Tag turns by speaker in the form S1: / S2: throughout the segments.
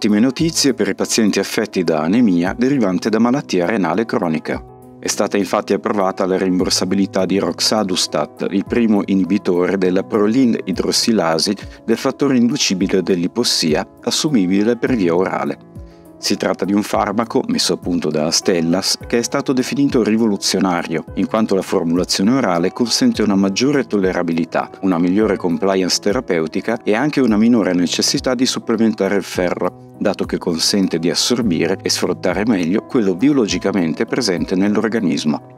S1: Ottime notizie per i pazienti affetti da anemia derivante da malattia renale cronica. È stata infatti approvata la rimborsabilità di Roxadustat, il primo inibitore della prolin idrossilasi del fattore inducibile dell'ipossia, assumibile per via orale. Si tratta di un farmaco, messo a punto da Stellas, che è stato definito rivoluzionario, in quanto la formulazione orale consente una maggiore tollerabilità, una migliore compliance terapeutica e anche una minore necessità di supplementare il ferro, dato che consente di assorbire e sfruttare meglio quello biologicamente presente nell'organismo.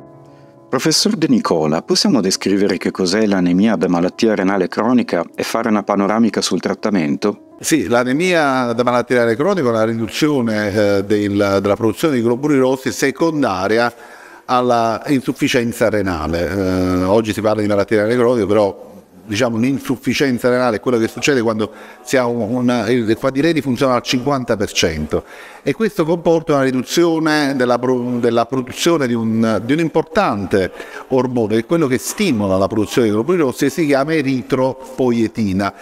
S1: Professor De Nicola, possiamo descrivere che cos'è l'anemia da malattia renale cronica e fare una panoramica sul trattamento?
S2: Sì, l'anemia da malattia renale cronica è una riduzione eh, del, della produzione di globuli rossi secondaria all'insufficienza renale. Eh, oggi si parla di malattia renale cronica, però diciamo, un'insufficienza renale quello che succede quando si ha una, il quadriledi funziona al 50% e questo comporta una riduzione della, della produzione di un, di un, importante ormone, che quello che stimola la produzione di globuli rossi e si chiama eritropoietina.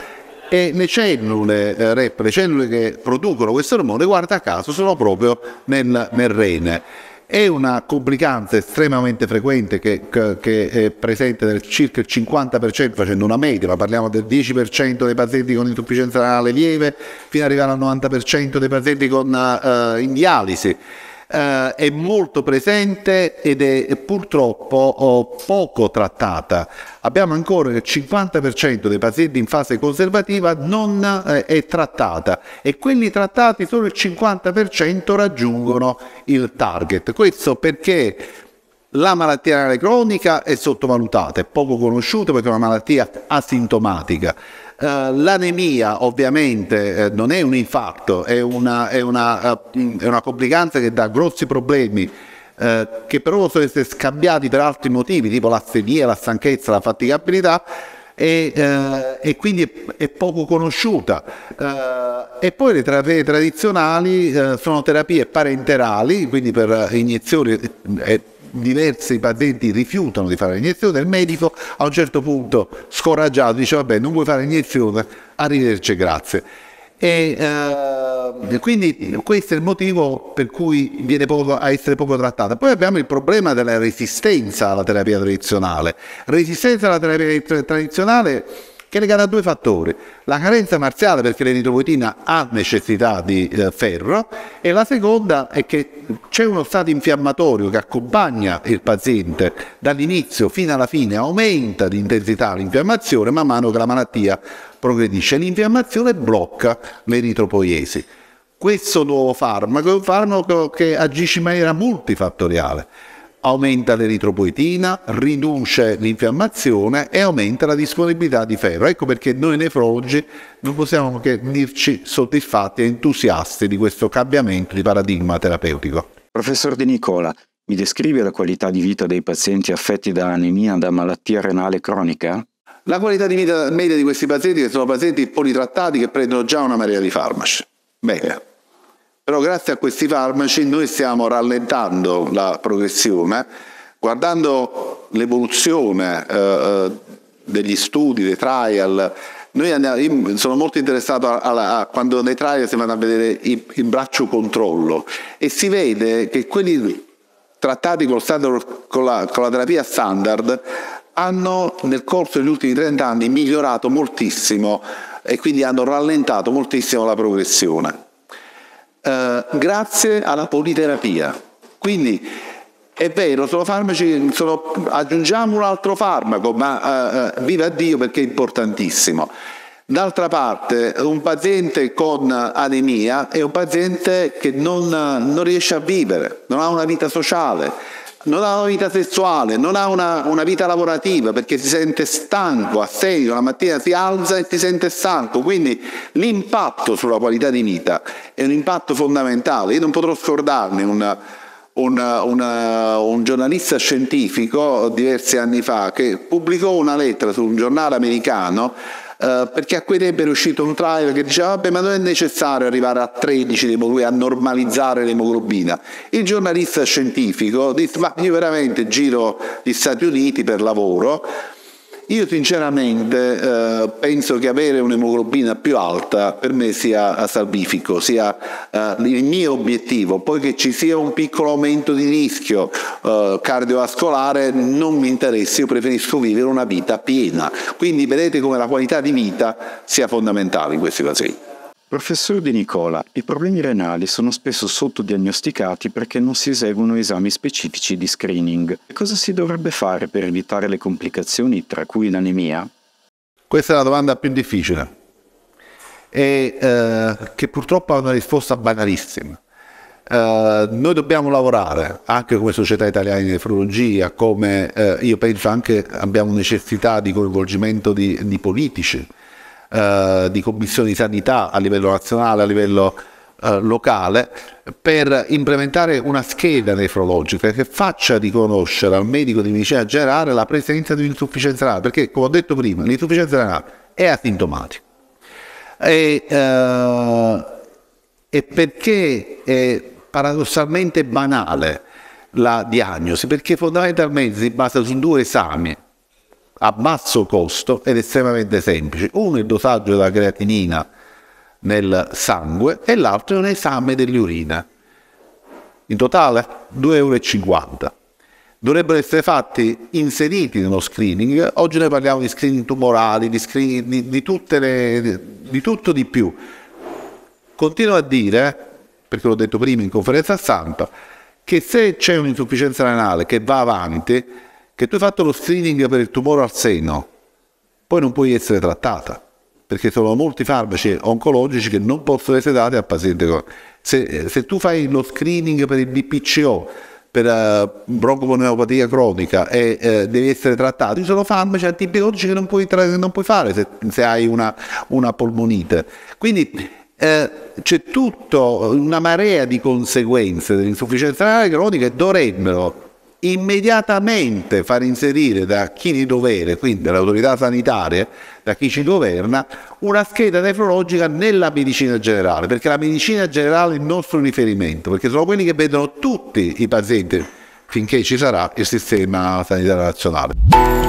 S2: E le cellule eh, REP, le cellule che producono questo ormone, guarda caso, sono proprio nel, nel rene. È una complicanza estremamente frequente che, che è presente nel circa il 50% facendo una media, ma parliamo del 10% dei pazienti con insufficienza renale lieve fino ad arrivare al 90% dei pazienti con, uh, in dialisi eh, è molto presente ed è purtroppo oh, poco trattata. Abbiamo ancora il 50% dei pazienti in fase conservativa non eh, è trattata e quelli trattati solo il 50% raggiungono il target. Questo perché la malattia cronica è sottovalutata, è poco conosciuta perché è una malattia asintomatica. Eh, l'anemia ovviamente eh, non è un infarto, è una, è, una, eh, è una complicanza che dà grossi problemi eh, che però possono essere scambiati per altri motivi, tipo l'assenia, la stanchezza, la faticabilità, e, eh, e quindi è, è, poco conosciuta. Eh, e poi le terapie tradizionali sono terapie parenterali, quindi per iniezioni diversi pazienti rifiutano di fare l'iniezione, il medico a un certo punto scoraggiato dice vabbè non vuoi fare l'iniezione, arrivederci grazie. E, eh, quindi questo è il motivo per cui viene poco, a essere poco trattata. Poi abbiamo il problema della resistenza alla terapia tradizionale. Resistenza alla terapia tradizionale che è legata a due fattori. La carenza marziale perché l'eritropoietina ha necessità di eh, ferro e la seconda è che c'è uno stato infiammatorio che accompagna il paziente dall'inizio fino alla fine, aumenta di intensità l'infiammazione man mano che la malattia progredisce. L'infiammazione blocca l'eritropoiesi. Questo nuovo farmaco è un farmaco che agisce in maniera multifattoriale aumenta l'eritropoetina, riduce l'infiammazione e aumenta la disponibilità di ferro. Ecco perché noi nefrologi non possiamo che dirci soddisfatti e entusiasti di questo
S1: cambiamento di paradigma terapeutico. Professor De Nicola, mi descrive la qualità di vita dei pazienti affetti da anemia da malattia renale cronica?
S2: La qualità di vita media di questi pazienti, che sono pazienti politrattati che prendono già una marea di farmaci. Bene, però grazie a questi farmaci noi stiamo rallentando la progressione, guardando l'evoluzione eh, eh degli studi, dei trial, Andiamo, io sono molto interessato a, a, a, quando nei trial si vanno a vedere il, il, braccio controllo e si vede che quelli trattati standard, con, la, con, la, terapia standard hanno nel corso degli ultimi 30 anni migliorato moltissimo e quindi hanno rallentato moltissimo la progressione. Eh, grazie alla politerapia. Quindi è vero, sono farmaci, sono, aggiungiamo un altro farmaco, ma eh, eh, viva Dio perché è importantissimo. D'altra parte, un paziente con anemia è un paziente che non, non riesce a vivere, non ha una vita sociale, non ha una vita sessuale, non ha una, una vita lavorativa perché si sente stanco, assente, la mattina si alza e si sente stanco, quindi l'impatto sulla qualità di vita è un impatto fondamentale, io non potrò scordarne un, un, un, un giornalista scientifico diversi anni fa che pubblicò una lettera su un giornale americano eh, perché a quei tempi era uscito un trial che diceva vabbè ma non è necessario arrivare a 13 a normalizzare l'emoglobina. Il giornalista scientifico disse ma io veramente giro gli Stati Uniti per lavoro io sinceramente eh, penso che avere un'emoglobina più alta per me sia salvifico, sia eh, il mio obiettivo, poi che ci sia un piccolo aumento di rischio eh, cardiovascolare non mi interessa, io preferisco vivere una vita piena. Quindi vedete come la qualità di vita sia fondamentale in questi casi.
S1: Professor Di Nicola, i problemi renali sono spesso sottodiagnosticati perché non si eseguono esami specifici di screening. Cosa si dovrebbe fare per evitare le complicazioni, tra cui l'anemia?
S2: Questa è la domanda più difficile e eh, che purtroppo ha una risposta banalissima. Eh, noi dobbiamo lavorare anche come società italiana di nefrologia, come eh, io penso anche abbiamo necessità di coinvolgimento di, di politici, eh, di commissioni di sanità a livello nazionale, a livello eh, locale, per implementare una scheda nefrologica che faccia riconoscere al medico di medicina generale la presenza di un'insufficienza renale, perché come ho detto prima, l'insufficienza renale è asintomatica. E, eh, e perché è paradossalmente banale la diagnosi? Perché fondamentalmente si basa su due esami, a basso costo ed estremamente semplice. Uno è il dosaggio della creatinina nel sangue e l'altro è un esame dell'urina. In totale 2,50 euro. Dovrebbero essere fatti inseriti nello screening. Oggi noi parliamo di screening tumorali, di, screening, di, di, tutte le, di tutto di più. Continuo a dire, perché l'ho detto prima in conferenza stampa, che se c'è un'insufficienza renale che va avanti, che tu hai fatto lo screening per il tumore al seno, poi non puoi essere trattata, perché sono molti farmaci oncologici che non possono essere dati al paziente. Se, se tu fai lo screening per il BPCO, per uh, eh, broncopneumopatia cronica e uh, devi essere trattato, ci sono farmaci antibiotici che non puoi, tra- non puoi fare se, se, hai una, una polmonite. Quindi eh, c'è tutta una marea di conseguenze dell'insufficienza cronica e dovrebbero immediatamente far inserire da chi di dovere, quindi dall'autorità sanitaria, da chi ci governa, una scheda nefrologica nella medicina generale, perché la medicina generale è il nostro riferimento, perché sono quelli che vedono tutti i pazienti finché ci sarà il sistema sanitario nazionale.